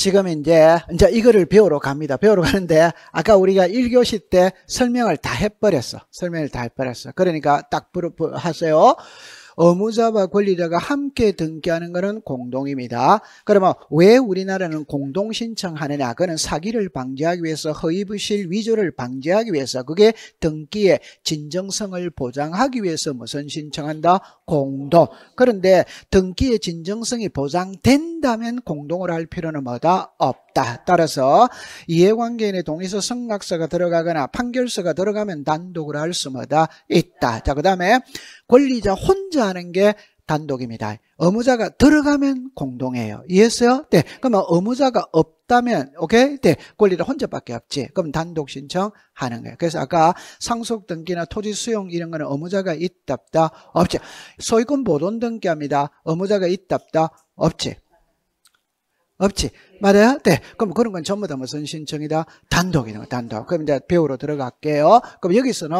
지금 이제 이제 이거를 배우러 갑니다. 배우러 가는데 아까 우리가 1교시 때 설명을 다 해버렸어. 설명을 다 해버렸어. 그러니까 딱 하세요. 의무자와 권리자가 함께 등기하는 것은 공동입니다. 그러면 왜 우리나라는 공동 신청하느냐? 그는 사기를 방지하기 위해서 허위부실 위조를 방지하기 위해서 그게 등기의 진정성을 보장하기 위해서 무슨 신청한다? 공동. 그런데 등기의 진정성이 보장된다면 공동을 할 필요는 뭐다? 없. 있다. 따라서 이해관계인의 동의서 승낙서가 들어가거나 판결서가 들어가면 단독을 할 수마다 있다. 자, 그 다음에 권리자 혼자 하는 게 단독입니다. 의무자가 들어가면 공동해요. 이해했어요? 네. 그러면 의무자가 없다면, 오케이? 네. 권리를 혼자밖에 없지. 그럼 단독 신청하는 거예요. 그래서 아까 상속 등기나 토지 수용 이런 거는 의무자가 있답다 없지. 소유권 보존 등기합니다. 의무자가 있답다 없지. 없지. 맞아요? 네. 그럼 그런 건 전부 다 무슨 신청이다? 단독이다. 단독. 그럼 이제 배우로 들어갈게요. 그럼 여기서는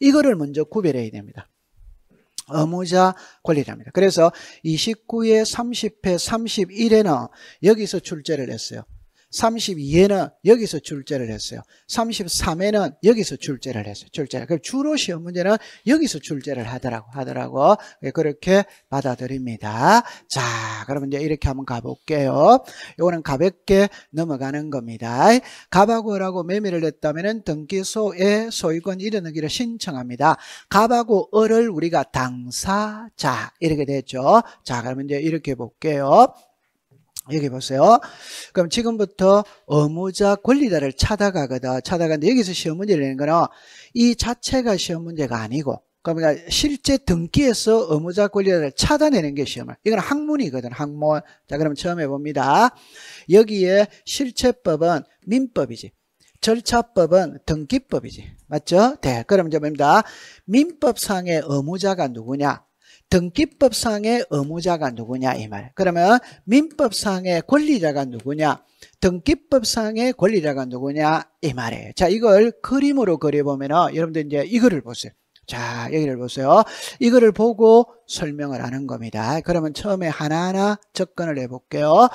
이거를 먼저 구별해야 됩니다. 의무자 권리랍니다. 그래서 29회, 30회, 31회는 여기서 출제를 했어요. 32에는 여기서 출제를 했어요. 33에는 여기서 출제를 했어요. 출제. 그럼 주로 시험 문제는 여기서 출제를 하더라고 하더라고. 예, 그렇게 받아들입니다. 자, 그러면 이제 이렇게 한번 가볼게요. 요거는 가볍게 넘어가는 겁니다. 가바고라고 매매를 했다면은 등기소에 소유권 이어넣기를 신청합니다. 가바고어를 우리가 당사자 이렇게 됐죠. 자, 그러면 이제 이렇게 볼게요. 여기 보세요. 그럼 지금부터 의무자권리자를 찾아가거든. 찾아가는데 여기서 시험 문제를 내는 거는 이 자체가 시험 문제가 아니고 그러니까 실제 등기에서 의무자 권리를 자 찾아내는 게 시험을. 이건 학문이거든, 학문. 자, 그럼 처음 해봅니다. 여기에 실체법은 민법이지. 절차법은 등기법이지. 맞죠? 네. 그럼 이제 봅니다. 민법상의 의무자가 누구냐? 등기법상의 의무자가 누구냐 이 말. 그러면 민법상의 권리자가 누구냐? 등기법상의 권리자가 누구냐 이 말이에요. 자, 이걸 그림으로 그려보면 은 여러분들 이제 이거를 보세요. 자, 여기를 보세요. 이거를 보고 설명을 하는 겁니다. 그러면 처음에 하나하나 접근을 해볼게요.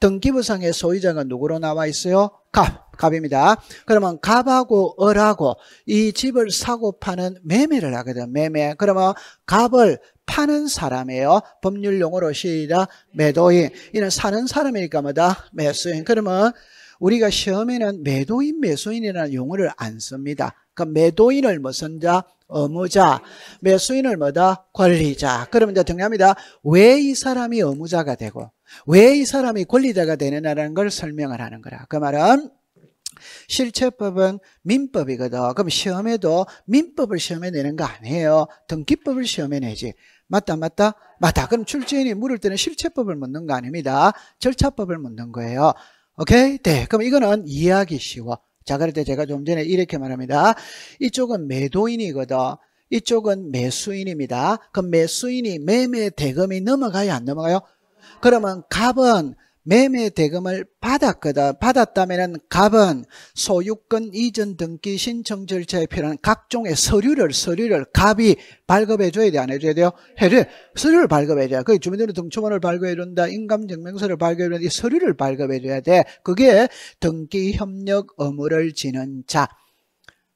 등기부상의 소유자가 누구로 나와 있어요? 갑, 갑입니다. 그러면 갑하고 을하고 이 집을 사고 파는 매매를 하거든, 매매. 그러면 갑을 파는 사람이에요. 법률 용어로 시작 매도인. 이는 사는 사람이니까 뭐다? 매수인. 그러면 우리가 시험에는 매도인, 매수인이라는 용어를 안 씁니다. 그 매도인을 무슨 뭐 자? 의무자. 매수인을 뭐다? 권리자. 그러면 이제 정리합니다. 왜 이 사람이 의무자가 되고 왜 이 사람이 권리자가 되느냐라는 걸 설명을 하는 거라. 그 말은 실체법은 민법이거든. 그럼 시험에도 민법을 시험해 내는 거 아니에요. 등기법을 시험해 내지. 맞다, 맞다, 맞다. 그럼 출제인이 물을 때는 실체법을 묻는 거 아닙니다. 절차법을 묻는 거예요. 오케이? 네. 그럼 이거는 이해하기 쉬워. 자, 그럴 때 제가 좀 전에 이렇게 말합니다. 이쪽은 매도인이거든. 이쪽은 매수인입니다. 그럼 매수인이 매매 대금이 넘어가요? 안 넘어가요? 그러면 갑은 매매 대금을 받았거든. 받았다면 갑은 소유권 이전 등기 신청 절차에 필요한 각종의 서류를 서류를 갑이 발급해 줘야 돼. 안 해줘야 돼요? 해를 서류를 발급해 줘야 그 주민등록 등초본을 발급해 준다. 인감증명서를 발급해 준다. 이 서류를 발급해 줘야 돼. 그게 등기 협력 의무를 지는 자.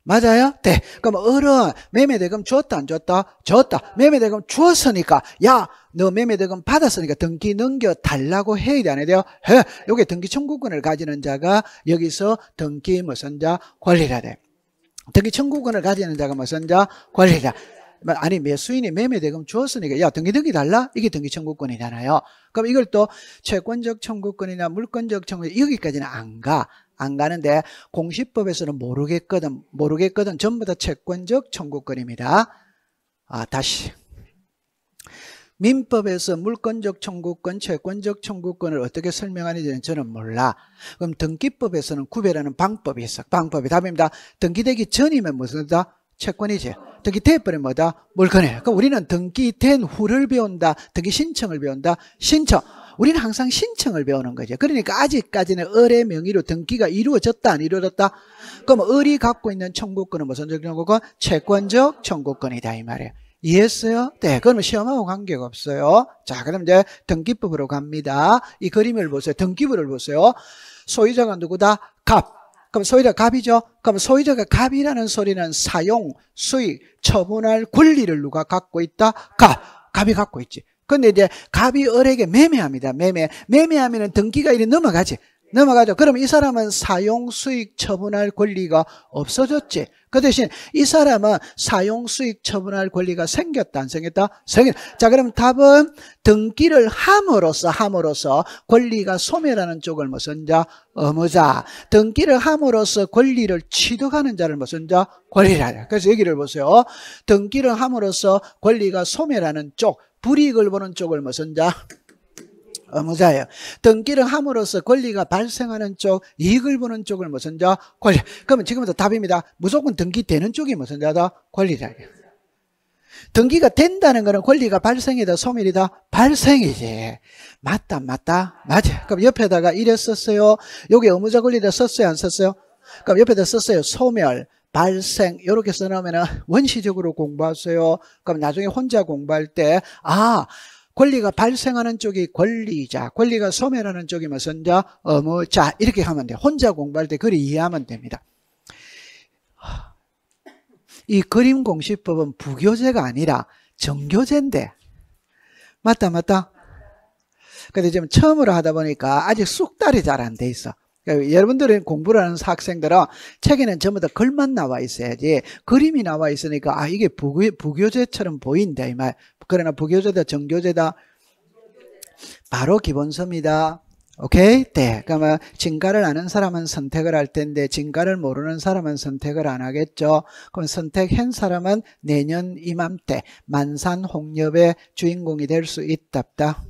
맞아요? 돼. 네. 그럼 어른 매매 대금 줬다 안 줬다? 줬다. 매매 대금 주었으니까 야너 매매 대금 받았으니까 등기 넘겨 달라고 해야 돼안 해야 돼요? 해. 요게 등기 청구권을 가지는 자가 여기서 등기 무슨 자 권리라 돼. 등기 청구권을 가지는 자가 무슨 자 권리라. 뭐, 아니 매수인이 매매 대금 주었으니까 야 등기 등기 달라 이게 등기 청구권이잖아요. 그럼 이걸 또 채권적 청구권이나 물권적 청구권 여기까지는 안 가. 안 가는데 공시법에서는 모르겠거든 모르겠거든 전부 다 채권적 청구권입니다. 아 다시 민법에서 물권적 청구권, 채권적 청구권을 어떻게 설명하는지는 저는 몰라. 그럼 등기법에서는 구별하는 방법이 있어. 방법이 답입니다. 등기되기 전이면 무슨 다? 채권이지. 등기되어버리면 뭐다? 물건이에요. 그럼 우리는 등기된 후를 배운다. 등기 신청을 배운다. 신청. 우리는 항상 신청을 배우는 거죠. 그러니까 아직까지는 을의 명의로 등기가 이루어졌다 안 이루어졌다? 그럼 을이 갖고 있는 청구권은 무슨 청구권? 채권적 청구권이다 이 말이에요. 이해했어요? 네, 그러 시험하고 관계가 없어요. 자, 그럼 이제 등기법으로 갑니다. 이 그림을 보세요. 등기부를 보세요. 소유자가 누구다? 갑. 그럼 소유자 갑이죠? 그럼 소유자가 갑이라는 소리는 사용, 수익, 처분할 권리를 누가 갖고 있다? 갑. 갑이 갖고 있지. 근데 이제 갑이 을에게 매매합니다. 매매. 매매하면은 등기가 이리 넘어가지. 넘어가죠. 그럼 이 사람은 사용 수익 처분할 권리가 없어졌지. 그 대신 이 사람은 사용 수익 처분할 권리가 생겼다, 안 생겼다? 생겼. 자, 그럼 답은 등기를 함으로써, 함으로써 권리가 소멸하는 쪽을 무슨 자? 어무자. 등기를 함으로써 권리를 취득하는 자를 무슨 자? 권리라. 그래서 여기를 보세요. 등기를 함으로써 권리가 소멸하는 쪽. 불이익을 보는 쪽을 무슨 자? 의무자예요. 어, 등기를 함으로써 권리가 발생하는 쪽, 이익을 보는 쪽을 무슨 자? 권리. 그러면 지금부터 답입니다. 무조건 등기되는 쪽이 무슨 자다? 권리자. 등기가 된다는 것은 권리가 발생이다, 소멸이다? 발생이지. 맞다, 맞다, 맞아. 그럼 옆에다가 이랬었어요. 여기 의무자 권리다 썼어요, 안 썼어요? 그럼 옆에다 썼어요. 소멸. 발생 이렇게 써놓으면 원시적으로 공부하세요. 그럼 나중에 혼자 공부할 때아 권리가 발생하는 쪽이 권리자, 권리가 소멸하는 쪽이 무 자, 어무자 이렇게 하면 돼. 혼자 공부할 때 그리 이해하면 됩니다. 이 그림 공시법은 부교재가 아니라 정교재인데 맞다 맞다. 근데 지금 처음으로 하다 보니까 아직 쑥달이 잘 안 돼 있어. 그러니까 여러분들은 공부를 하는 학생들은 책에는 전부 다 글만 나와 있어야지 그림이 나와 있으니까 아 이게 부교, 부교재처럼 보인다 이 말. 그러나 부교재다 정교재다 바로 기본서입니다. 오케이? 네. 그러면 진가를 아는 사람은 선택을 할 텐데 진가를 모르는 사람은 선택을 안 하겠죠. 그럼 선택한 사람은 내년 이맘때 만산홍엽의 주인공이 될 수 있답다.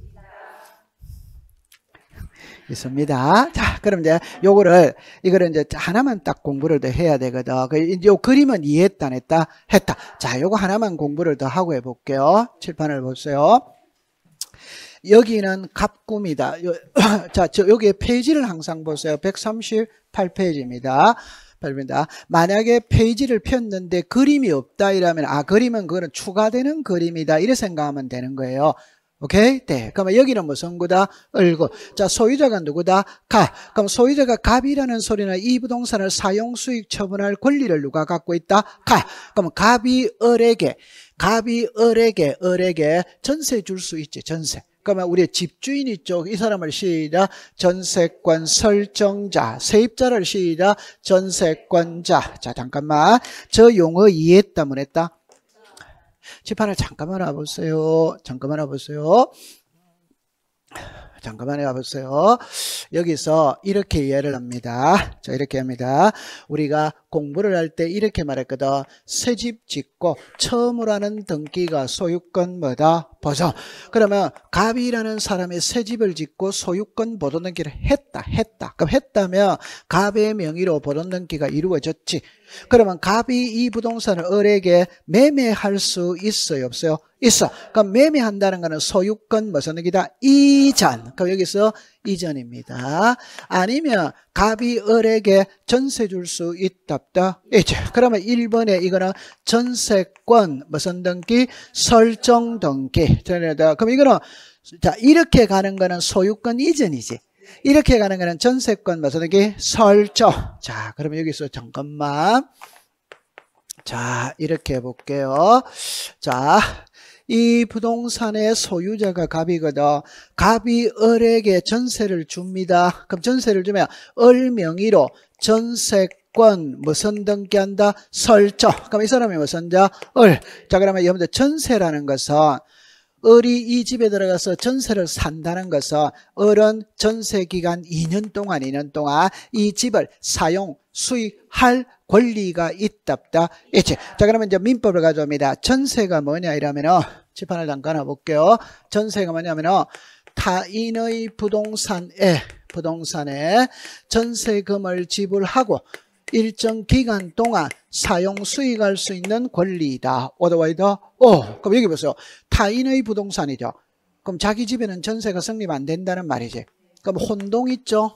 있습니다. 자, 그럼 이제 요거를 이거를 이제 하나만 딱 공부를 더 해야 되거든. 그 요 그림은 이해했다, 했다, 했다. 자, 요거 하나만 공부를 더 하고 해볼게요. 칠판을 보세요. 여기는 갑구입니다 자, 저 여기에 페이지를 항상 보세요. 138페이지입니다. 발입니다. 만약에 페이지를 폈는데 그림이 없다 이러면 아 그림은 그거는 추가되는 그림이다 이렇게 생각하면 되는 거예요. 오케이? 네. 그러면 여기는 무슨 뭐 구다을구 자, 소유자가 누구다? 가. 그럼 소유자가 갑이라는 소리는 이 부동산을 사용 수익 처분할 권리를 누가 갖고 있다? 가. 그럼 갑이 을에게 갑이 을에게 을에게 전세 줄 수 있지. 전세. 그러면 우리 집주인 이쪽 이 사람을 시작 전세권 설정자 세입자를 시작 전세권자 자 잠깐만 저 용어 이해했다 못했다 칠판을 잠깐만 와보세요. 잠깐만 와보세요. 잠깐만 해보세요. 여기서 이렇게 이해를 합니다. 자, 이렇게 합니다. 우리가 공부를 할 때 이렇게 말했거든. 새집 짓고 처음으로 하는 등기가 소유권 뭐다? 보전. 그러면 갑이라는 사람이 새집을 짓고 소유권 보존 등기를 했다. 했다. 그럼 했다면 갑의 명의로 보존 등기가 이루어졌지. 그러면 갑이 이 부동산을 을에게 매매할 수 있어요? 없어요? 있어. 그럼 매매한다는 거는 소유권 무슨 얘기다? 이전. 그럼 여기서 이전입니다. 아니면 갑이 을에게 전세 줄 수 있답다? 이제. 그러면 1번에 이거는 전세권 무슨 등기? 설정 등기. 전에다. 그럼 이거는 자, 이렇게 가는 거는 소유권 이전이지. 이렇게 가는 거는 전세권 마사등기 설정. 자, 그러면 여기서 잠깐만. 자, 이렇게 해볼게요. 자, 이 부동산의 소유자가 갑이거든. 갑이 을에게 전세를 줍니다. 그럼 전세를 주면 을 명의로 전세권 무슨 등기한다? 설정. 그럼 이 사람이 무슨 자? 을. 자, 그러면 여러분들 전세라는 것은 어이이 집에 들어가서 전세를 산다는 것은 어른 전세 기간 2년 동안 2년 동안 이 집을 사용 수익할 권리가 있답다. 예제자 그러면 이제 민법을 가져옵니다. 전세가 뭐냐 이러면은 집안을 잠깐 볼게요. 전세가 뭐냐면은 타인의 부동산에 부동산에 전세금을 지불하고 일정 기간 동안 사용 수익할 수 있는 권리이다. 오더와이더 오. Oh, 그럼 여기 보세요. 타인의 부동산이죠. 그럼 자기 집에는 전세가 성립 안 된다는 말이지. 그럼 혼동 있죠.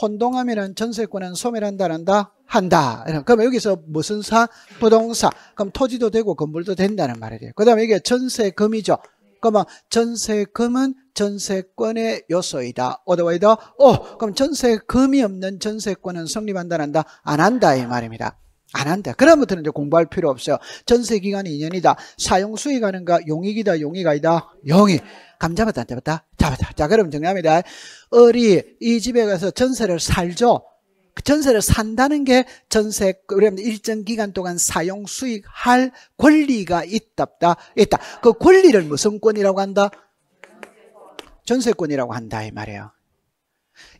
혼동하면 전세권은 소멸한다란다. 한다. 그럼 여기서 무슨 사? 부동산. 그럼 토지도 되고 건물도 된다는 말이에요. 그 다음에 이게 전세금이죠. 그러면 전세금은 전세권의 요소이다. 어더웨이더 어, oh, 그럼 전세금이 없는 전세권은 성립한다, 한다? 안 한다, 이 말입니다. 안 한다. 그럼부터는 이제 공부할 필요 없어요. 전세 기간이 2년이다. 사용 수익 하는가? 용익이다, 용의 아니다. 용익. 감 잡았다, 안 잡았다? 잡았다. 자, 그럼 정리합니다. 어리, 이 집에 가서 전세를 살죠? 그 전세를 산다는 게 전세 그러면 일정 기간 동안 사용 수익할 권리가 있답다 있다. 그 권리를 무슨 권이라고 한다? 전세권이라고 한다 이 말이에요.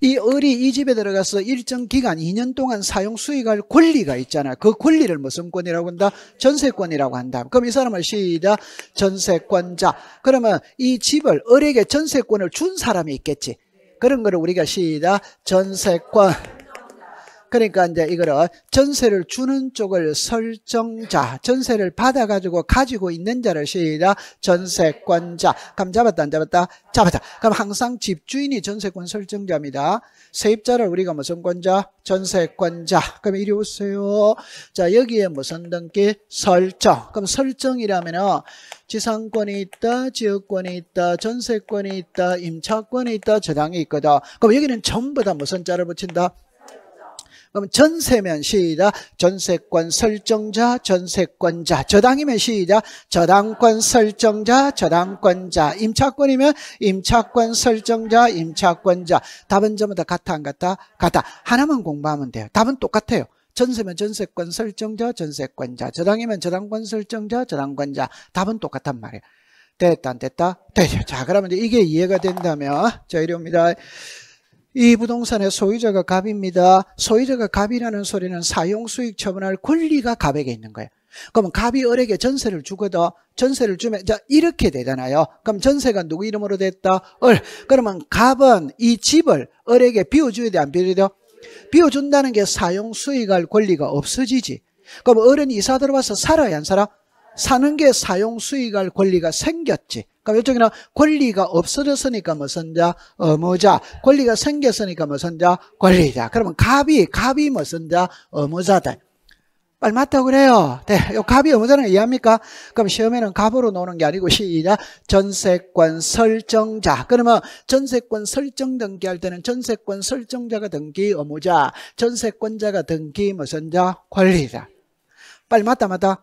이 을이 이 집에 들어가서 일정 기간 2년 동안 사용 수익할 권리가 있잖아요. 그 권리를 무슨 권이라고 한다? 전세권이라고 한다. 그럼 이 사람을 시작 전세권자. 그러면 이 집을 을에게 전세권을 준 사람이 있겠지. 그런 거를 우리가 시작 전세권 그러니까 이제 이거를 전세를 주는 쪽을 설정자, 전세를 받아가지고 가지고 있는 자를 시작 전세권자. 그럼 잡았다 안 잡았다? 잡았다. 그럼 항상 집주인이 전세권 설정자입니다. 세입자를 우리가 무슨 뭐 권자? 전세권자. 그럼 이리 오세요. 자 여기에 무슨 뭐 등기? 설정. 그럼 설정이라면은 지상권이 있다, 지역권이 있다, 전세권이 있다, 임차권이 있다, 저당이 있거든. 그럼 여기는 전부 다 무슨 자를 붙인다? 그럼 전세면 시작 전세권 설정자 전세권자 저당이면 시작 저당권 설정자 저당권자 임차권이면 임차권 설정자 임차권자 답은 전부 다 같아 안 같아? 같아 하나만 공부하면 돼요 답은 똑같아요 전세면 전세권 설정자 전세권자 저당이면 저당권 설정자 저당권자 답은 똑같단 말이에요 됐다 안 됐다? 됐죠자 그러면 이게 이해가 된다면 자 이리 옵니다 이 부동산의 소유자가 갑입니다. 소유자가 갑이라는 소리는 사용수익 처분할 권리가 갑에게 있는 거예요. 그러면 갑이 을에게 전세를 주거든 전세를 주면 자 이렇게 되잖아요. 그럼 전세가 누구 이름으로 됐다? 을. 그러면 갑은 이 집을 을에게 비워줘야 돼? 안 비워줘야 돼? 비워준다는 게 사용 수익할 권리가 없어지지. 그럼 을은 이사 들어와서 살아야 한 사람? 사는 게 사용 수익할 권리가 생겼지. 그러니까 이쪽에는 권리가 없어졌으니까 무슨 자? 어무자. 권리가 생겼으니까 무슨 자? 권리자. 그러면 갑이, 갑이 무슨 자? 어무자다. 빨리 맞다고 그래요. 네. 요 갑이 어무자는 이해합니까? 그럼 시험에는 갑으로 노는 게 아니고 시작. 전세권 설정자. 그러면 전세권 설정 등기할 때는 전세권 설정자가 등기 어무자. 전세권자가 등기 무슨 자? 권리자. 빨리 맞다 맞다.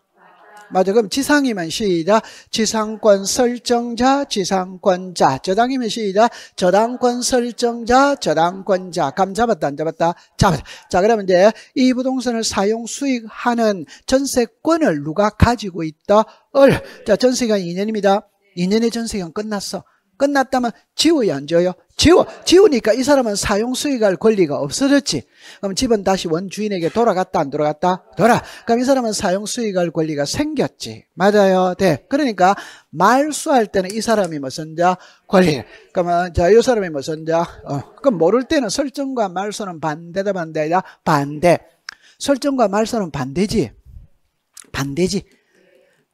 맞아. 그럼 지상이면 시작. 지상권 설정자, 지상권자. 저당이면 시작. 저당권 설정자, 저당권자. 감 잡았다, 안 잡았다? 잡았다. 자, 그러면 이제 이 부동산을 사용 수익하는 전세권을 누가 가지고 있다? 을. 자, 전세기간 2년입니다. 2년의 전세기간 끝났어. 끝났다면 지워야 안 줘요? 지워, 지우니까 이 사람은 사용 수익할 권리가 없어졌지. 그럼 집은 다시 원주인에게 돌아갔다, 안 돌아갔다? 돌아. 그럼 이 사람은 사용 수익할 권리가 생겼지. 맞아요. 네. 그러니까 말수할 때는 이 사람이 무슨 자? 권리. 그러면 자, 이 사람이 무슨 자? 어. 그럼 모를 때는 설정과 말수는 반대다, 반대다? 반대. 설정과 말수는 반대지. 반대지.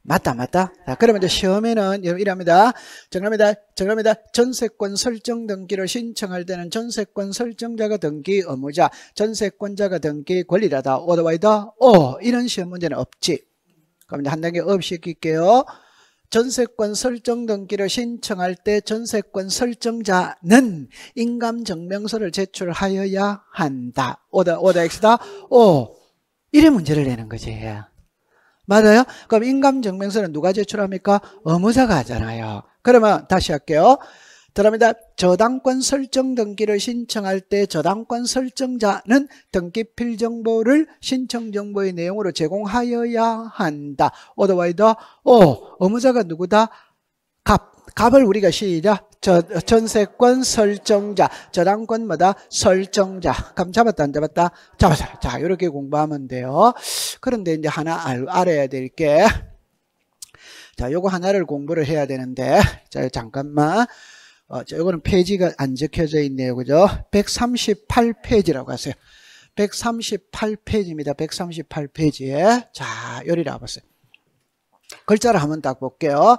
맞다 맞다 자, 그러면 이제 시험에는 여러분 이랍니다 정답입니다 정답입니다 전세권 설정 등기를 신청할 때는 전세권 설정자가 등기 의무자 전세권자가 등기 권리라다 오더와이더 오 이런 시험 문제는 없지 그럼 이제 한 단계 업 시킬게요 전세권 설정 등기를 신청할 때 전세권 설정자는 인감증명서를 제출하여야 한다 오더 오더 엑스다 오 이런 문제를 내는 거지 맞아요? 그럼 인감증명서는 누가 제출합니까? 의무자가 하잖아요. 그러면 다시 할게요. 들어갑니다. 저당권 설정 등기를 신청할 때 저당권 설정자는 등기필 정보를 신청 정보의 내용으로 제공하여야 한다. 오더와이더 오 의무자가 누구다? 갑. 갑을 우리가 시작 저 전세권 설정자, 저당권마다 설정자. 감 잡았다 안 잡았다? 잡았다. 자, 이렇게 공부하면 돼요. 그런데 이제 하나 알, 알아야 될게 자, 요거 하나를 공부를 해야 되는데 자, 잠깐만. 어, 저 요거는 페이지가 안 적혀져 있네요. 그죠? 138페이지라고 하세요. 138페이지입니다. 138페이지에. 자, 요리를 나봤어요 글자를 한번 딱 볼게요.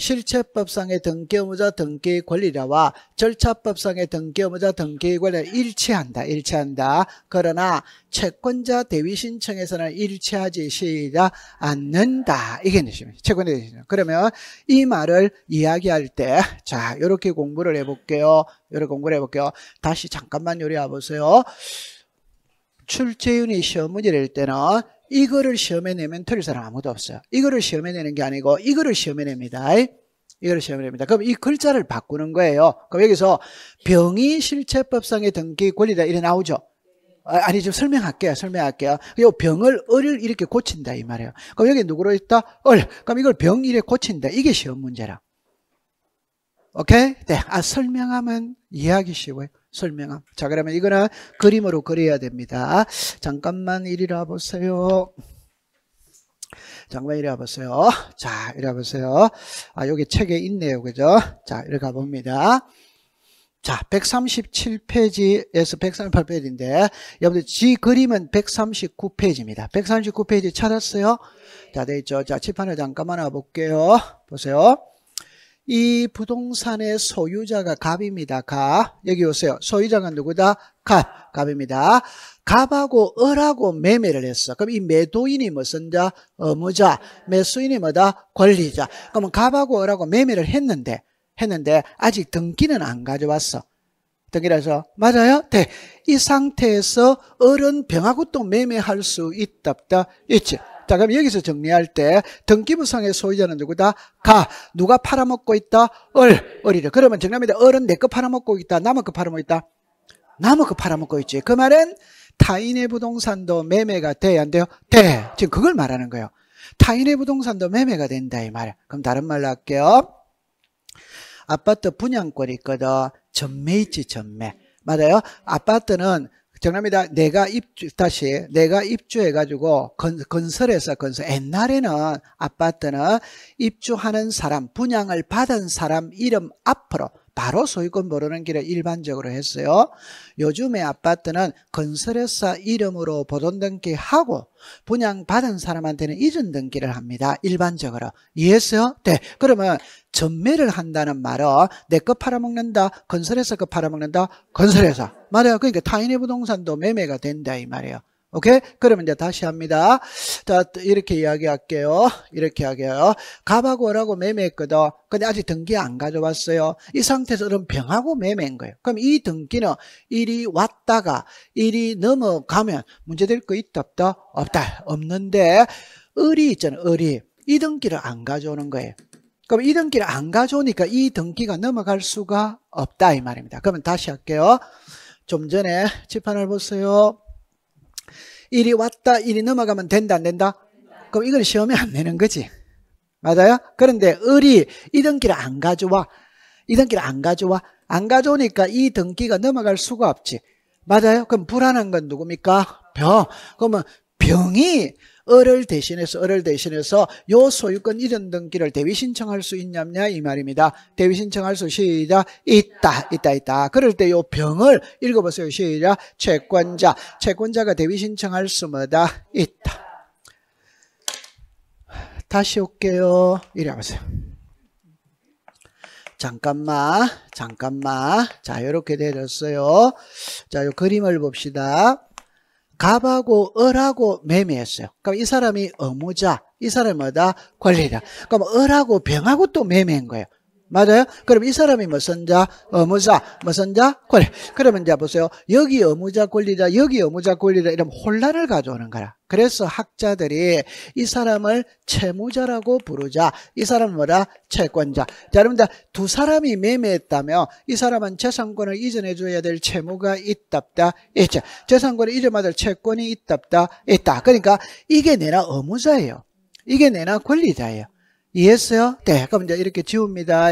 실체법상의 등기 의무자 등기의 권리자와 절차법상의 등기 의무자 등기의 권리가 일치한다. 일치한다. 그러나 채권자 대위 신청에서는 일치하지 시작 않는다. 이게 내시면 채권자 대위 신청. 그러면 이 말을 이야기할 때 자, 이렇게 공부를 해 볼게요. 이렇게 공부를 해 볼게요. 다시 잠깐만 요리해 보세요. 출제윤이 시험 문제를 때는 이거를 시험에 내면 틀릴 사람 아무도 없어요. 이거를 시험에 내는 게 아니고 이거를 시험에 냅니다. 이거를 시험에 냅니다. 그럼 이 글자를 바꾸는 거예요. 그럼 여기서 병이 실체법상의 등기 권리다 이래 나오죠. 아, 아니 좀 설명할게요. 설명할게요. 요 병을 을을 이렇게 고친다 이 말이에요. 그럼 여기 누구로 있다? 을. 그럼 이걸 병 이래 고친다. 이게 시험 문제라. 오케이? 네. 아 설명하면 이해하기 쉬워요. 설명함. 자, 그러면 이거는 그림으로 그려야 됩니다. 잠깐만 이리 라보세요 잠깐만 이리 와보세요. 자, 이리 와보세요. 아, 여기 책에 있네요. 그죠? 자, 이리 가봅니다. 자, 137페이지에서 138페이지인데, 여러분들, 지 그림은 139페이지입니다. 139페이지 찾았어요? 자, 돼있죠. 자, 칠판을 잠깐만 와볼게요. 보세요. 이 부동산의 소유자가 갑입니다. 갑. 여기 오세요. 소유자가 누구다? 갑. 갑입니다. 갑하고 을하고 매매를 했어. 그럼 이 매도인이 무슨 자? 의무자. 매수인이 뭐다? 권리자. 그러면 갑하고 을하고 매매를 했는데, 했는데, 아직 등기는 안 가져왔어. 등기라서, 맞아요? 네. 이 상태에서 을은 병하고 또 매매할 수 있답다. 있지. 없다. 그럼 여기서 정리할 때 등기부상의 소유자는 누구다? 가. 누가 팔아먹고 있다? 을. 을이래 그러면 정답입니다. 을은내거 팔아먹고 있다. 남의 거 팔아먹고 있다. 남의 거 팔아먹고 있지. 그 말은 타인의 부동산도 매매가 돼야 안 돼요? 돼. 지금 그걸 말하는 거예요. 타인의 부동산도 매매가 된다 이 말이야. 그럼 다른 말로 할게요. 아파트 분양권이 있거든. 전매있지 전매. 맞아요? 아파트는 정남니다 내가 입주, 다시, 내가 입주해가지고 건, 건설해서 건설. 옛날에는 아파트는 입주하는 사람, 분양을 받은 사람 이름 앞으로 바로 소유권 모르는 길을 일반적으로 했어요. 요즘의 아파트는 건설회사 이름으로 보존등기하고 분양받은 사람한테는 이전 등기를 합니다. 일반적으로. 이해했어요? 네. 그러면 전매를 한다는 말은 내거 팔아먹는다. 건설회사 거 팔아먹는다. 건설회사. 말이야. 그러니까 타인의 부동산도 매매가 된다 이 말이에요. 오케이? 그러면 이제 다시 합니다. 자, 이렇게 이야기할게요. 이렇게 하게요. 갑하고 을하고 매매했거든. 근데 아직 등기 안 가져왔어요. 이 상태에서 을은 병하고 매매인 거예요. 그럼 이 등기는 일이 왔다가 일이 넘어가면 문제될 거 있다 없다? 없다. 없는데 을이 있잖아요. 을이. 이 등기를 안 가져오는 거예요. 그럼 이 등기를 안 가져오니까 이 등기가 넘어갈 수가 없다 이 말입니다. 그러면 다시 할게요. 좀 전에 지판을 보세요. 일이 왔다 일이 넘어가면 된다 안 된다? 그럼 이건 시험에 안 내는 거지. 맞아요? 그런데 을이 이 등기를 안 가져와. 이 등기를 안 가져와. 안 가져오니까 이 등기가 넘어갈 수가 없지. 맞아요? 그럼 불안한 건 누굽니까? 병. 그러면 병이 을을 대신해서 을을 대신해서 요 소유권 이전 등기를 대위 신청할 수 있냐냐 이 말입니다. 대위 신청할 수 시작 있다 있다 있다. 그럴 때 요 병을 읽어보세요. 시작 채권자 채권자가 대위 신청할 수마다 있다. 다시 올게요. 이리 와보세요. 잠깐만, 잠깐만. 자, 이렇게 되렸어요 자, 요 그림을 봅시다. 갑하고 을하고 매매했어요. 그러이 사람이 의무자, 이 사람이 뭐다? 권리자. 그럼 을하고 병하고 또 매매한 거예요. 맞아요? 그럼 이 사람이 무슨 자? 의무자. 무슨 자? 권리. 그러면 이제 보세요. 여기 의무자 권리자, 여기 의무자 권리자 이런 혼란을 가져오는 거라. 그래서 학자들이 이 사람을 채무자라고 부르자. 이 사람은 뭐라? 채권자. 자, 여러분들 두 사람이 매매했다면 이 사람은 재산권을 이전해 줘야 될 채무가 있답다. 있죠. 재산권을 이전받을 채권이 있답다. 있다. 그러니까 이게 내나 의무자예요. 이게 내나 권리자예요. 이해했어요? 네. 그럼 이제 이렇게 지웁니다.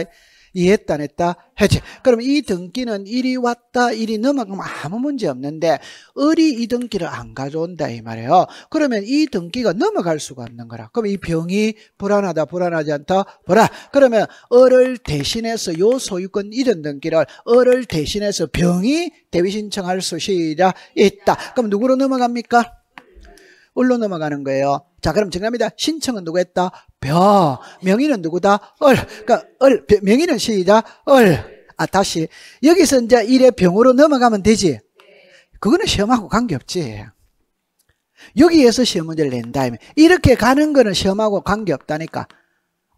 이해했다, 안다 해체. 그럼 이 등기는 1이 왔다, 1이 넘어가면 아무 문제 없는데, 을이 이 등기를 안 가져온다, 이 말이에요. 그러면 이 등기가 넘어갈 수가 없는 거라. 그럼 이 병이 불안하다, 불안하지 않다, 보라. 그러면 을을 대신해서 요 소유권 이전 등기를 을을 대신해서 병이 대위 신청할 수시라 있다. 그럼 누구로 넘어갑니까? 을로 넘어가는 거예요. 자, 그럼 정답입니다. 신청은 누구 했다? 벼. 명의는 누구다? 얼. 그러니까 얼. 명의는 시작. 얼. 아 다시 여기서 이제 일의 병으로 넘어가면 되지. 그거는 시험하고 관계없지. 여기에서 시험 문제를 낸다. 이렇게 가는 거는 시험하고 관계없다니까.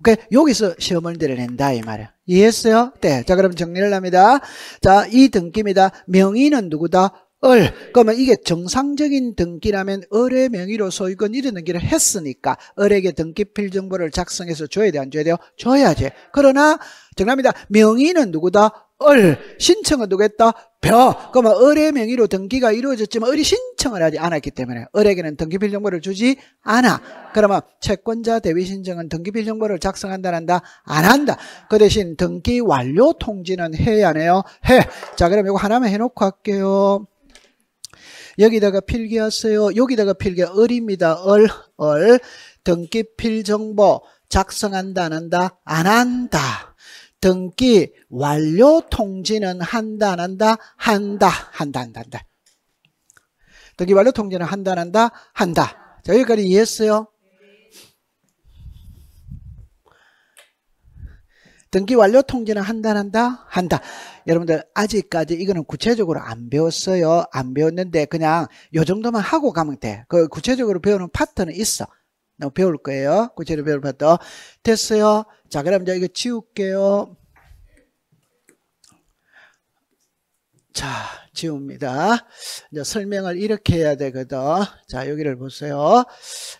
그 여기서 시험 문제를 낸다 이 말이야. 이해했어요? 네. 자 그럼 정리를 합니다. 자이 등기입니다. 명의는 누구다? 을 그러면 이게 정상적인 등기라면 을의 명의로 소유권 이전 등기를 했으니까 을에게 등기필 정보를 작성해서 줘야 돼 안 줘야 돼요? 줘야지 그러나 정답입니다 명의는 누구다? 을 신청은 누구했다? 벼 그러면 을의 명의로 등기가 이루어졌지만 을이 신청을 하지 않았기 때문에 을에게는 등기필 정보를 주지 않아 그러면 채권자 대위 신청은 등기필 정보를 작성한다 한다? 안 한다 그 대신 등기 완료 통지는 해야 하네요 해 자 그럼 이거 하나만 해놓고 할게요 여기다가 필기하세요. 여기다가 필기 을입니다. 을, 을. 등기필 정보 작성한다, 안 한다? 안 한다. 등기 완료 통지는 한다, 안 한다? 한다, 한다, 한다, 한다. 등기 완료 통지는 한다, 안 한다? 한다. 자, 여기까지 이해했어요? 등기 완료 통지는 한다 한다 한다 여러분들 아직까지 이거는 구체적으로 안 배웠어요 안 배웠는데 그냥 요 정도만 하고 가면 돼그 구체적으로 배우는 파트는 있어 배울 거예요 구체적으로 배울 파트 어, 됐어요 자 그럼 이제 이거 지울게요 자 지웁니다 이제 설명을 이렇게 해야 되거든 자 여기를 보세요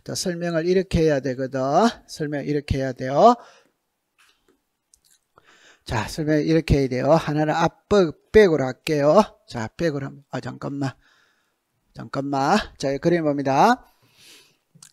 자 설명을 이렇게 해야 되거든 설명 이렇게 해야 돼요 자, 설명 이렇게 해야 돼요. 하나는 앞백, 백으로 할게요. 자, 백으로, 하면, 아, 잠깐만. 잠깐만. 자, 그림 봅니다.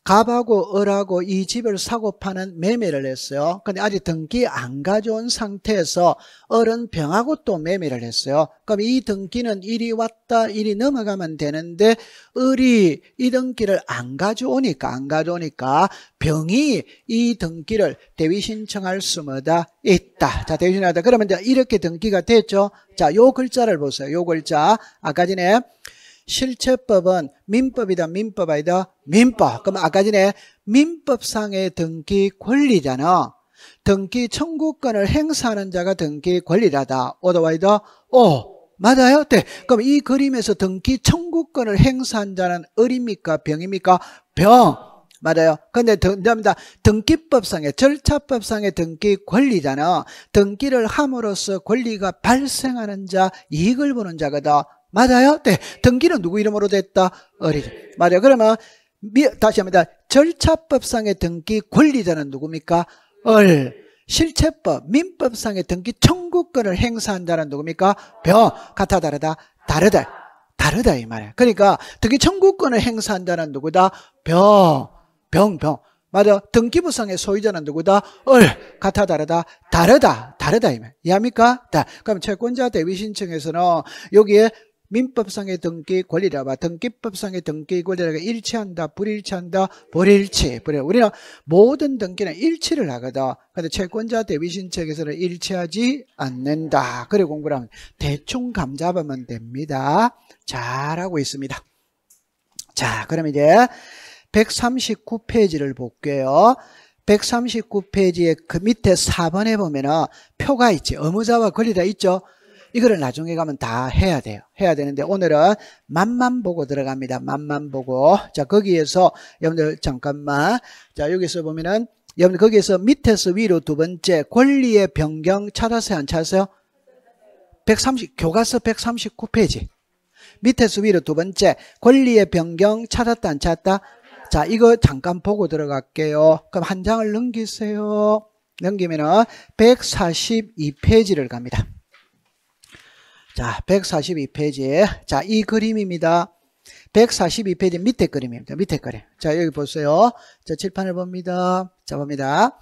갑하고 을하고 이 집을 사고 파는 매매를 했어요. 근데 아직 등기 안 가져온 상태에서 을은 병하고 또 매매를 했어요. 그럼 이 등기는 일이 왔다 일이 넘어가면 되는데 을이 이 등기를 안 가져오니까 안 가져오니까 병이 이 등기를 대위 신청할 수마다 있다. 자, 대위 신청하다. 그러면 이제 이렇게 등기가 됐죠. 자, 요 글자를 보세요. 요 글자 아까 전에 실체법은 민법이다, 민법 아니다, 민법. 그럼 아까 전에 민법상의 등기 권리잖아. 등기 청구권을 행사하는 자가 등기 권리라다. 오더와이더 오. 어, 맞아요? 네. 그럼 이 그림에서 등기 청구권을 행사한 자는 을입니까? 병입니까? 병. 맞아요. 근데 등합니다 등기법상의 절차법상의 등기 권리잖아. 등기를 함으로써 권리가 발생하는 자, 이익을 보는 자거든. 맞아요? 네. 등기는 누구 이름으로 됐다? 어리죠. 맞아요. 그러면 미, 다시 합니다. 절차법상의 등기 권리자는 누굽니까? 을. 실체법, 민법상의 등기 청구권을 행사한 자는 누굽니까? 병. 같아 다르다? 다르다. 다르다 이 말이야. 그러니까 등기 청구권을 행사한 자는 누구다? 병. 병, 병. 맞아. 등기부상의 소유자는 누구다? 을. 같아 다르다? 다르다. 다르다. 이해합니까? 말이야. 자, 그럼 채권자 대위 신청에서는 여기에 민법상의 등기 권리라 봐. 등기법상의 등기 권리라가 일치한다, 불일치한다, 불일치. 불일. 치 우리는 모든 등기는 일치를 하거든. 근데 채권자 대위 신청에서는 일치하지 않는다. 그래 공부를 하면 대충 감 잡으면 됩니다. 잘하고 있습니다. 자, 그럼 이제 139페이지를 볼게요. 1 3 9페이지에그 밑에 4번에 보면은 표가 있지. 의무자와 권리라 있죠. 이거를 나중에 가면 다 해야 돼요. 해야 되는데 오늘은 맛만 보고 들어갑니다. 맛만 보고. 자, 거기에서 여러분들 잠깐만. 자, 여기서 보면은 여러분 들 거기에서 밑에서 위로 두 번째 권리의 변경 찾았어요? 안 찾았어요? 130 교과서 139페이지. 밑에서 위로 두 번째 권리의 변경 찾았다 안 찾았다? 자, 이거 잠깐 보고 들어갈게요. 그럼 한 장을 넘기세요. 넘기면은 142페이지를 갑니다. 자, 142페이지에. 자, 이 그림입니다. 142페이지 밑에 그림입니다. 밑에 그림. 자, 여기 보세요. 자, 칠판을 봅니다. 자, 봅니다.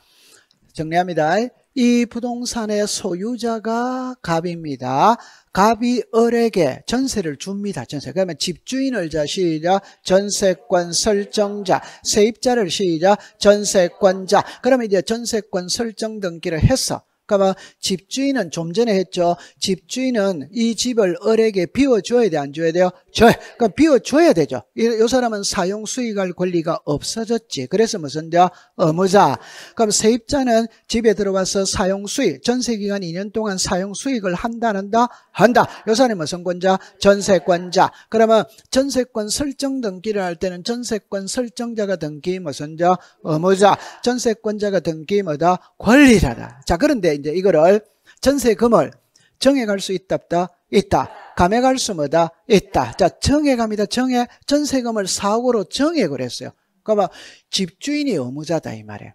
정리합니다. 이 부동산의 소유자가 갑입니다. 갑이 을에게 전세를 줍니다. 전세. 그러면 집주인을 자 시작 전세권 설정자 세입자를 시작 전세권자. 그러면 이제 전세권 설정 등기를 해서 그러니까 집주인은 좀 전에 했죠. 집주인은 이 집을 을에게 비워줘야 돼, 안 줘야 돼요? 줘야, 그러니까 비워줘야 되죠. 이, 이 사람은 사용 수익할 권리가 없어졌지. 그래서 무슨 저, 의무자. 그럼 세입자는 집에 들어와서 사용 수익, 전세 기간 2년 동안 사용 수익을 한다, 는다 한다. 요 사람이 무슨 권자? 전세권자. 그러면 전세권 설정 등기를 할 때는 전세권 설정자가 등기 무슨 자? 의무자. 전세권자가 등기 뭐다? 권리라다. 자, 그런데 이제 이거를 전세금을 정해갈 수 있다 없다? 있다. 감액할 수마다 있다. 자, 정해갑니다정해 전세금을 4억으로 정해그랬어요 그러니까 집주인이 의무자다 이 말이에요.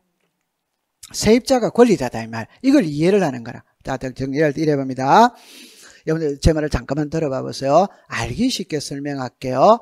세입자가 권리자다 이 말. 이걸 이해를 하는 거라. 자, 정리할 때 이래 봅니다. 여러분들 제 말을 잠깐만 들어봐 보세요. 알기 쉽게 설명할게요.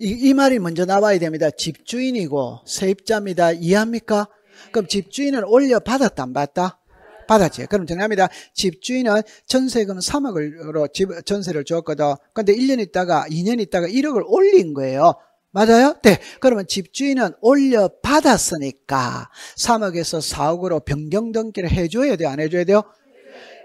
이, 이 말이 먼저 나와야 됩니다. 집주인이고 세입자입니다. 이해합니까? 그럼 집주인은 올려받았다 안 받았다? 받았지. 그럼 전합니다. 집주인은 세금 3억으로 집 전세를 줬거든. 근데 1년 있다가 2년 있다가 1억을 올린 거예요. 맞아요? 네. 그러면 집주인은 올려 받았으니까 3억에서 4억으로 변경 등기를 해줘야 돼요? 안 해줘야 돼요?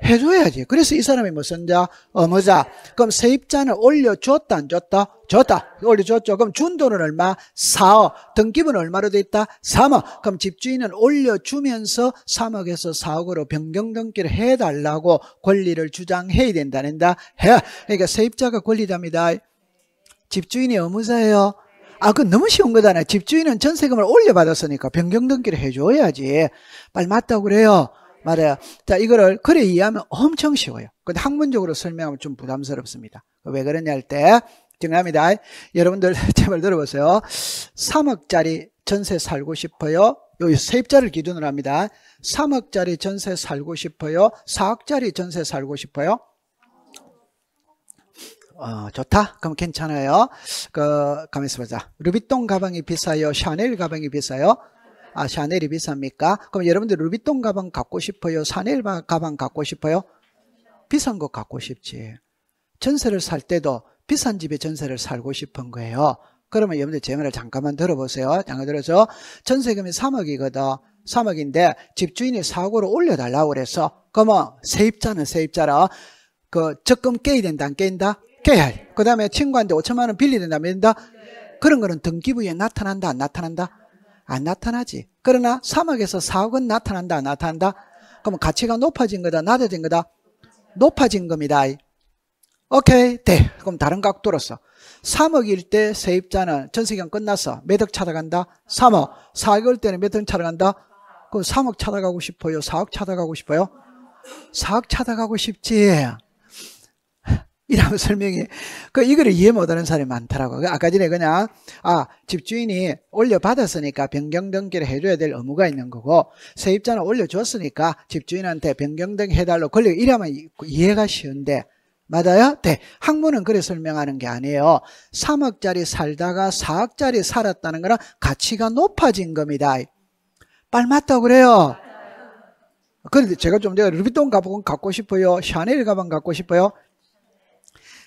해줘야지. 그래서 이 사람이 무슨 뭐 자? 어머자. 그럼 세입자는 올려줬다, 안 줬다? 줬다. 올려줬죠. 그럼 준 돈은 얼마? 4억. 등기분 얼마로 돼 있다? 3억. 그럼 집주인은 올려주면서 3억에서 4억으로 변경 등기를 해달라고 권리를 주장해야 된다는다. 해. 그러니까 세입자가 권리자입니다. 집주인이 어머자예요 아, 그건 너무 쉬운 거잖아. 요 집주인은 전세금을 올려받았으니까 변경 등기를 해줘야지. 빨리 맞다고 그래요. 말해요. 자, 이거를 그래 이해하면 엄청 쉬워요. 근데 학문적으로 설명하면 좀 부담스럽습니다. 왜 그러냐 할 때, 정요합니다 여러분들 제발 들어보세요. 3억짜리 전세 살고 싶어요. 여기 세입자를 기준으로 합니다. 3억짜리 전세 살고 싶어요. 4억짜리 전세 살고 싶어요. 어, 좋다? 그럼 괜찮아요. 그, 가만있어 보자. 루비똥 가방이 비싸요? 샤넬 가방이 비싸요? 아, 샤넬이 비쌉니까? 그럼 여러분들 루비통 가방 갖고 싶어요? 샤넬 가방 갖고 싶어요? 비싼 거 갖고 싶지. 전세를 살 때도 비싼 집에 전세를 살고 싶은 거예요. 그러면 여러분들 제 말을 잠깐만 들어보세요. 잠깐 들어서 전세금이 3억이거든. 3억인데 집주인이 사고를 올려달라고 그래서 그러면 세입자는 세입자라 그 적금 깨야 된다 안 깬다? 깨야 그 다음에 친구한테 5천만 원 빌리된다 안 빌린다? 그런 거는 등기부에 나타난다 안 나타난다? 안 나타나지. 그러나 3억에서 4억은 나타난다, 안 나타난다? 그럼 가치가 높아진 거다, 낮아진 거다? 높아진 겁니다. 오케이, 돼. 그럼 다른 각도로서. 3억일 때 세입자는 전세기 끝났어. 몇억 찾아간다? 3억. 4억일 때는 몇 억 찾아간다? 그럼 3억 찾아가고 싶어요? 4억 찾아가고 싶어요? 4억 찾아가고 싶지. 이라고 설명이. 그, 이거를 이해 못하는 사람이 많더라고. 그 아까 전에 그냥, 아, 집주인이 올려받았으니까 변경 등기를 해줘야 될 의무가 있는 거고, 세입자는 올려줬으니까 집주인한테 변경 등 해달라고 권리 이러면 이해가 쉬운데, 맞아요? 네. 학문은 그래 설명하는 게 아니에요. 3억짜리 살다가 4억짜리 살았다는 거는 가치가 높아진 겁니다. 빨 맞다고 그래요. 그런데 제가 좀 제가 루비통 가방 갖고 싶어요. 샤넬 가방 갖고 싶어요.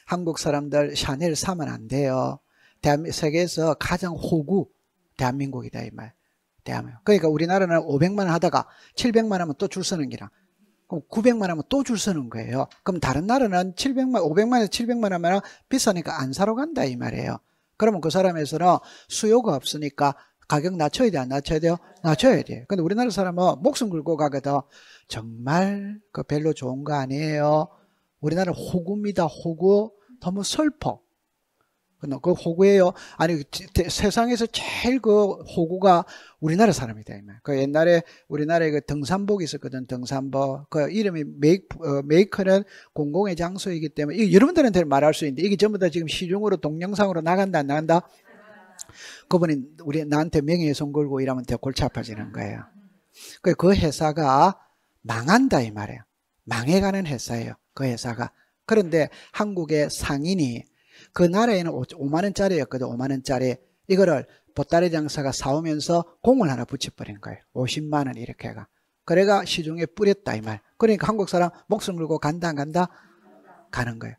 한국 사람들 샤넬 사면 안 돼요. 대한 세계에서 가장 호구 대한민국이다 이 말. 대한민국. 그러니까 우리나라는 500만 원 하다가 700만 하면 또 줄 서는 기라. 그럼 900만 하면 또 줄 서는 거예요. 그럼 다른 나라는 700만, 500만 에서 700만 하면 비싸니까 안 사러 간다 이 말이에요. 그러면 그 사람에서는 수요가 없으니까 가격 낮춰야 돼, 안 낮춰야 돼요? 낮춰야 돼. 근데 우리나라 사람은 목숨 걸고 가거든. 정말 그 별로 좋은 거 아니에요. 우리나라는 호구입니다. 호구 너무 슬퍼. 그, 그 호구예요. 아니 세상에서 제일 그 호구가 우리나라 사람이다. 그 옛날에 우리나라에 그 등산복이 있었거든. 등산복. 그 이름이 메이크, 어, 메이커는 공공의 장소이기 때문에 이 여러분들한테 말할 수 있는데 이게 전부 다 지금 시중으로 동영상으로 나간다 안 나간다. 그분이 우리 나한테 명예훼손 걸고 이러면 더 골치 아파지는 거예요. 그, 그 회사가 망한다 이 말이에요. 망해가는 회사예요. 그 회사가. 그런데 한국의 상인이 그 나라에는 5만 원짜리였거든. 5만 원짜리. 이거를 보따리 장사가 사오면서 공을 하나 붙여버린 거예요. 50만 원 이렇게 가 그래가 시중에 뿌렸다 이 말. 그러니까 한국 사람 목숨 걸고 간다 안 간다? 가는 거예요.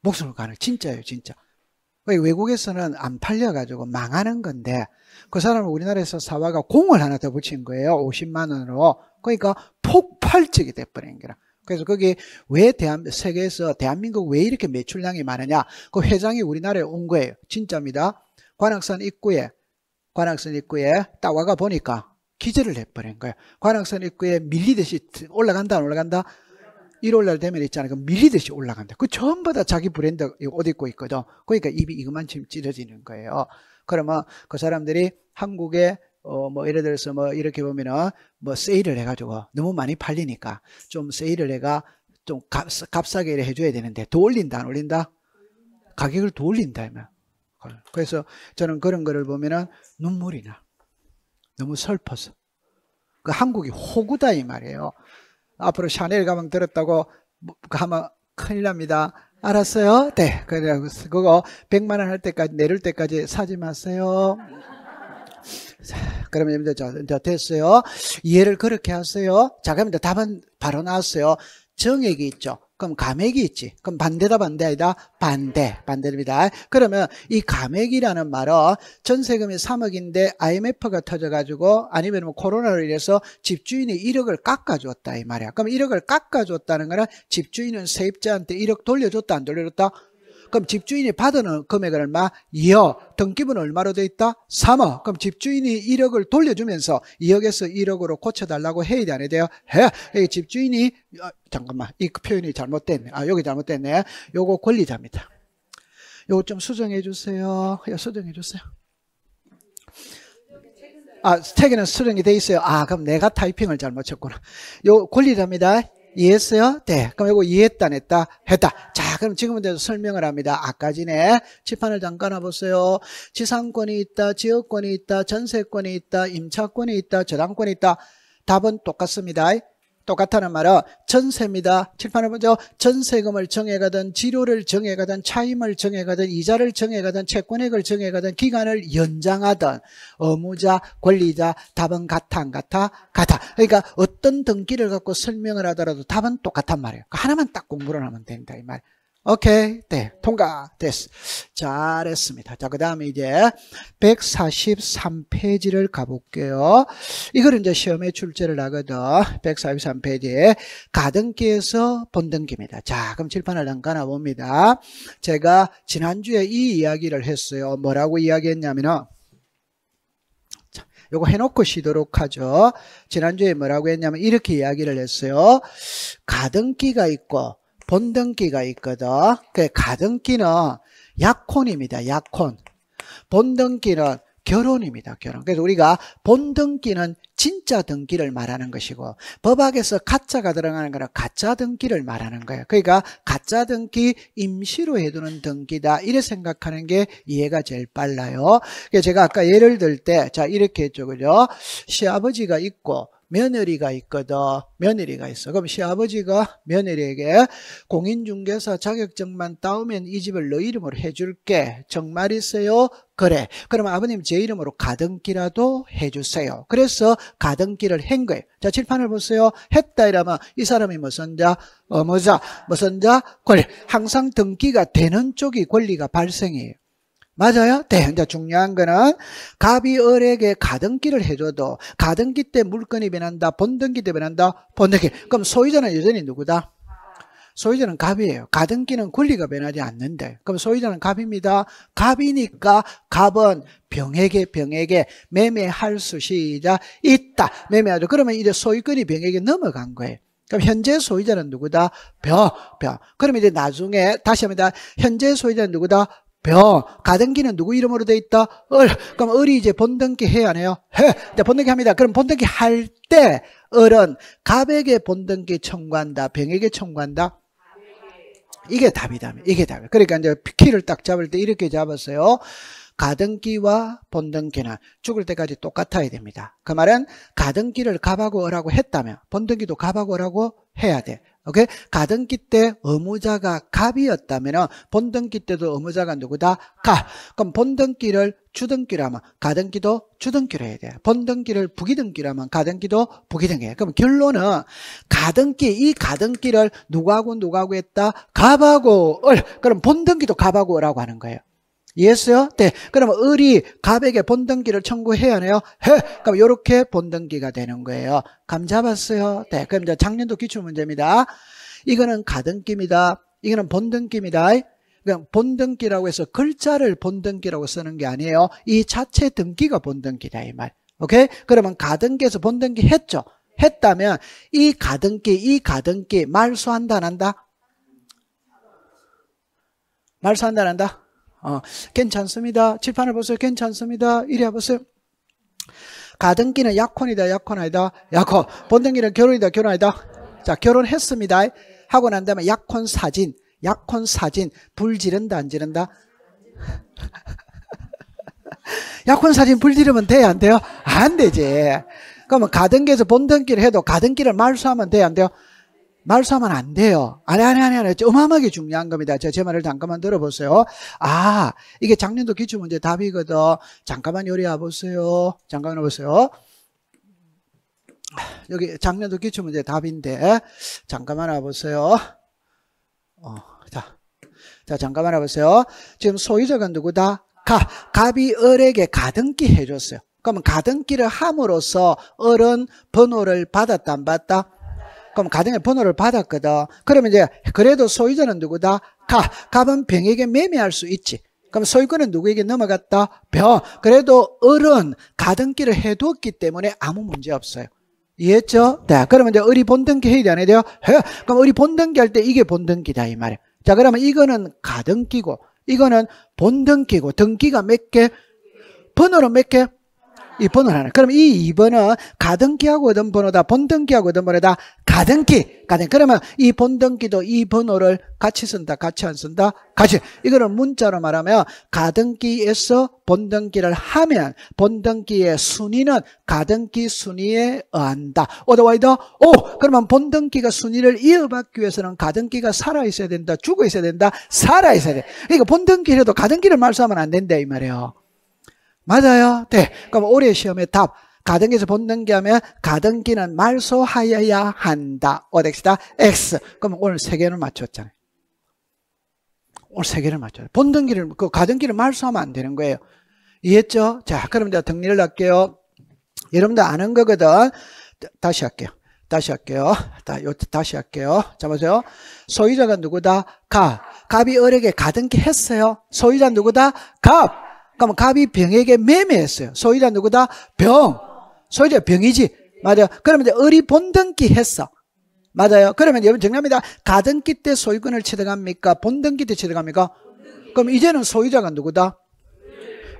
목숨을 가는 진짜예요 진짜. 외국에서는 안 팔려가지고 망하는 건데 그 사람은 우리나라에서 사와가 공을 하나 더 붙인 거예요. 50만 원으로. 그러니까 폭발적이 돼버린 거라. 그래서 거기 왜 대한 세계에서 대한민국 왜 이렇게 매출량이 많으냐? 그 회장이 우리나라에 온 거예요. 진짜입니다. 관악산 입구에 관악산 입구에 딱 와가 보니까 기절을 해버린 거예요. 관악산 입구에 밀리듯이 올라간다 안 올라간다? 일요일날 되면 있잖아요. 그 밀리듯이 올라간다. 그 전부 다 자기 브랜드 옷 입고 있거든. 그러니까 입이 이것만 지금 찢어지는 거예요. 그러면 그 사람들이 한국에 어, 뭐, 예를 들어서 뭐, 이렇게 보면은, 뭐, 세일을 해가지고, 너무 많이 팔리니까, 좀 세일을 해가, 좀 값, 값싸게 해줘야 되는데, 더 올린다, 안 올린다? 가격을 더 올린다, 이면 그래서 저는 그런 거를 보면은, 눈물이 나. 너무 슬퍼서. 그 한국이 호구다, 이 말이에요. 앞으로 샤넬 가방 들었다고 가면 뭐, 그 큰일 납니다. 알았어요? 네. 그래, 그거 100만원 할 때까지, 내릴 때까지 사지 마세요. 자, 그러면 이제 됐어요. 이해를 그렇게 하세요. 자, 그럼 이제 답은 바로 나왔어요. 정액이 있죠. 그럼 감액이 있지. 그럼 반대다 반대아니다 반대 반대입니다. 그러면 이 감액이라는 말은 전세금이 3억인데 IMF가 터져가지고 아니면 뭐 코로나로 인해서 집주인이 1억을 깎아줬다 이 말이야. 그럼 1억을 깎아줬다는 거는 집주인은 세입자한테 1억 돌려줬다 안 돌려줬다 그럼 집주인이 받은 금액은 얼마? 2억. 등기부는 얼마로 돼 있다? 3억. 그럼 집주인이 1억을 돌려주면서 2억에서 1억으로 고쳐달라고 해야 돼, 안 해야 돼요? 해. 여 집주인이, 아, 잠깐만. 이 표현이 잘못됐네. 아, 여기 잘못됐네. 요거 권리자입니다. 요거 좀 수정해 주세요. 야, 수정해 주세요. 아, 스택에는 수정이 돼 있어요. 아, 그럼 내가 타이핑을 잘못 쳤구나. 요 권리자입니다. 이해했어요? 네. 그럼 이거 이해했다, 냈다, 했다. 자, 그럼 지금부터 설명을 합니다. 아까 전에 지판을 잠깐 와보세요. 지상권이 있다, 지역권이 있다, 전세권이 있다, 임차권이 있다, 저당권이 있다. 답은 똑같습니다. 똑같다는 말은 전세입니다. 칠판을 보죠. 전세금을 정해가든 지료를 정해가든 차임을 정해가든 이자를 정해가든 채권액을 정해가든 기간을 연장하든 의무자, 권리자, 답은 같아 안 같아? 같아. 그러니까 어떤 등기를 갖고 설명을 하더라도 답은 똑같단 말이에요. 그 하나만 딱 공부를 하면 된다 이 말. 오케이. 네. 통과. 됐어. 잘했습니다. 자, 그 다음에 이제 143페이지를 가볼게요. 이걸 이제 시험에 출제를 하거든. 143페이지. 가등기에서 본등기입니다. 자, 그럼 칠판을 잠깐 봅니다. 제가 지난주에 이 이야기를 했어요. 뭐라고 이야기했냐면은 요거 해놓고 쉬도록 하죠. 지난주에 뭐라고 했냐면 이렇게 이야기를 했어요. 가등기가 있고 본등기가 있거든. 그 가등기는 약혼입니다. 약혼. 본등기는 결혼입니다. 결혼. 그래서 우리가 본등기는 진짜 등기를 말하는 것이고 법학에서 가짜가 들어가는 거는 가짜 등기를 말하는 거예요. 그러니까 가짜 등기 임시로 해두는 등기다. 이래 생각하는 게 이해가 제일 빨라요. 제가 아까 예를 들 때 자 이렇게 했죠. 그죠? 시아버지가 있고 며느리가 있거든. 며느리가 있어. 그럼 시아버지가 며느리에게 공인중개사 자격증만 따오면 이 집을 너 이름으로 해줄게. 정말이세요? 그래. 그럼 아버님 제 이름으로 가등기라도 해주세요. 그래서 가등기를 한 거예요. 자, 칠판을 보세요. 했다 이러면 이 사람이 무슨 자, 어무자, 무슨 자, 권리. 항상 등기가 되는 쪽이 권리가 발생해요. 맞아요? 네. 이제 중요한 거는 갑이 을에게 가등기를 해줘도 가등기 때 물건이 변한다, 본등기 때 변한다, 본등기. 그럼 소유자는 여전히 누구다? 소유자는 갑이에요. 가등기는 권리가 변하지 않는데. 그럼 소유자는 갑입니다. 갑이니까 갑은 병에게 병에게 매매할 수 시작 있다. 매매하죠. 그러면 이제 소유권이 병에게 넘어간 거예요. 그럼 현재 소유자는 누구다? 병, 병. 그럼 이제 나중에 다시 합니다. 현재 소유자는 누구다? 병. 가등기는 누구 이름으로 돼 있다? 을. 그럼 을이 이제 본등기 해야 해요? 해. 네, 본등기 합니다. 그럼 본등기 할때 을은 갑에게 본등기 청구한다. 병에게 청구한다. 이게 답이다. 이게 답이에 그러니까 이제 키를 딱 잡을 때 이렇게 잡았어요. 가등기와 본등기는 죽을 때까지 똑같아야 됩니다. 그 말은 가등기를 갑하고 을하고 했다면 본등기도 갑하고 을하고 해야 돼. 오케이? 가등기 때 의무자가 갑이었다면 본등기 때도 의무자가 누구다? 갑. 그럼 본등기를 주등기로하면 가등기도 주등기로 해야 돼. 본등기를 부기등기로하면 가등기도 부기등기해. 그럼 결론은 가등기 이 가등기를 누구하고 누구하고 했다? 갑하고 을. 그럼 본등기도 갑하고 을하고 하는 거예요. 이해했어요? 네. 그러면 을이 갑에게 본등기를 청구해야 해요 헤. 그럼 이렇게 본등기가 되는 거예요. 감 잡았어요? 네. 그럼 이제 작년도 기출문제입니다. 이거는 가등기입니다. 이거는 본등기입니다. 그냥 본등기라고 해서 글자를 본등기라고 쓰는 게 아니에요. 이 자체 등기가 본등기다 이 말. 오케이? 그러면 가등기에서 본등기 했죠. 했다면 이 가등기, 이 가등기 말소한다안 한다? 말소한다안 한다? 어, 괜찮습니다. 칠판을 보세요. 괜찮습니다. 이리 와보세요. 가등기는 약혼이다, 약혼 아니다, 약혼. 본등기는 결혼이다, 결혼 아니다. 자, 결혼했습니다. 하고 난 다음에 약혼 사진, 약혼 사진. 불 지른다, 안 지른다? 약혼 사진 불 지르면 돼요, 안 돼요? 안 되지. 그러면 가등기에서 본등기를 해도 가등기를 말소하면 돼요, 안 돼요? 말싸하면안 돼요. 아니, 아니, 아니, 아니. 어마어마하게 중요한 겁니다. 제, 제 말을 잠깐만 들어보세요. 아, 이게 작년도 기출문제 답이거든. 잠깐만 요리 와보세요. 잠깐만 보세요 여기 작년도 기출문제 답인데, 잠깐만 와보세요. 어, 자. 자, 잠깐만 와보세요. 지금 소유자가 누구다? 가, 갑이 을에게 가등기 해줬어요. 그러면 가등기를 함으로써 을은 번호를 받았다, 안 받았다? 그럼 가등의 번호를 받았거든. 그러면 이제 그래도 소유자는 누구다? 가. 갑은 병에게 매매할 수 있지. 그럼 소유권은 누구에게 넘어갔다? 병. 그래도 을은 가등기를 해두었기 때문에 아무 문제 없어요. 이해했죠? 자, 네. 그러면 이제 을이 본등기 해야 되안 돼요? 해. 그럼 을이 본등기 할 때 이게 본등기다 이 말이에요. 자, 그러면 이거는 가등기고 이거는 본등기고 등기가 몇 개? 번호는 몇 개? 이번호을하나 그럼 이 2번은 가등기하고 어떤 번호다. 본등기하고 어떤 번호다. 가등기. 가등. 그러면 이 본등기도 이 번호를 같이 쓴다. 같이 안 쓴다. 같이. 이거를 문자로 말하면 가등기에서 본등기를 하면 본등기의 순위는 가등기 순위에 의한다. 오더와이더 오. 그러면 본등기가 순위를 이어받기 위해서는 가등기가 살아 있어야 된다. 죽어 있어야 된다. 살아 있어야 돼. 그러니까 본등기라도 가등기를 말소하면 안 된다 이 말이에요. 맞아요? 네. 그럼 올해 시험의 답. 가등기에서 본등기 하면 가등기는 말소하여야 한다. 어덱시다 X. 그럼 오늘 세 개를 맞췄잖아요. 오늘 세 개를 맞췄어요. 본등기를, 그 가등기를 말소하면 안 되는 거예요. 이해했죠? 자, 그럼 이제 정리를 할게요. 여러분들 아는 거거든. 다시 할게요. 다시 할게요. 다, 요, 다시 할게요. 잡아세요. 소유자가 누구다? 가. 갑이 을에게 가등기 했어요. 소유자 누구다? 갑. 그러면 갑이 병에게 매매했어요. 소유자 누구다? 병. 소유자 병이지. 맞아요. 그러면 이제 을이 본등기 했어. 맞아요. 그러면 여러분 정리합니다. 가등기 때 소유권을 취득합니까? 본등기 때 취득합니까? 그럼 이제는 소유자가 누구다?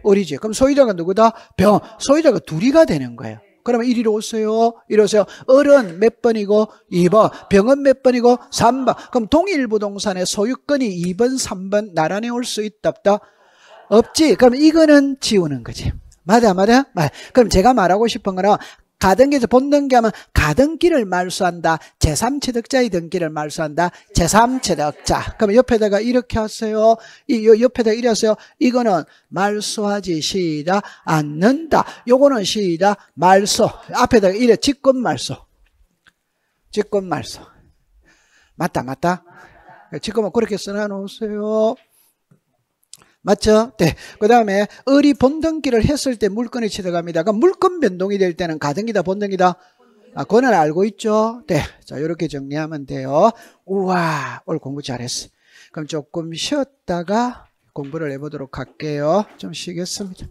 을이지. 그럼 소유자가 누구다? 병. 소유자가 둘이가 되는 거예요. 그러면 이리로 오세요. 이리 오세요. 을은 몇 번이고? 2번. 병은 몇 번이고? 3번. 그럼 동일부동산의 소유권이 2번, 3번 나란히 올수있답다 없지. 그럼 이거는 지우는 거지. 맞아, 맞아? 맞아. 그럼 제가 말하고 싶은 거는 가등기에서 본등기 하면 가등기를 말소한다. 제3취득자의 등기를 말소한다. 제3취득자. 그럼 옆에다가 이렇게 하세요. 이, 옆에다가 이래 하세요. 이거는 말소하지 시다 않는다. 요거는 시다 말소. 앞에다가 이래 직권 말소. 직권 말소. 맞다, 맞다. 지금은 그렇게 써놔 놓으세요. 맞죠? 네. 그 다음에 을이 본등기를 했을 때 물건이 치득합니다그 물건 변동이 될 때는 가등기다 본등기다? 아, 그건 알고 있죠? 네. 자, 이렇게 정리하면 돼요. 우와, 오늘 공부 잘했어. 그럼 조금 쉬었다가 공부를 해보도록 할게요. 좀 쉬겠습니다.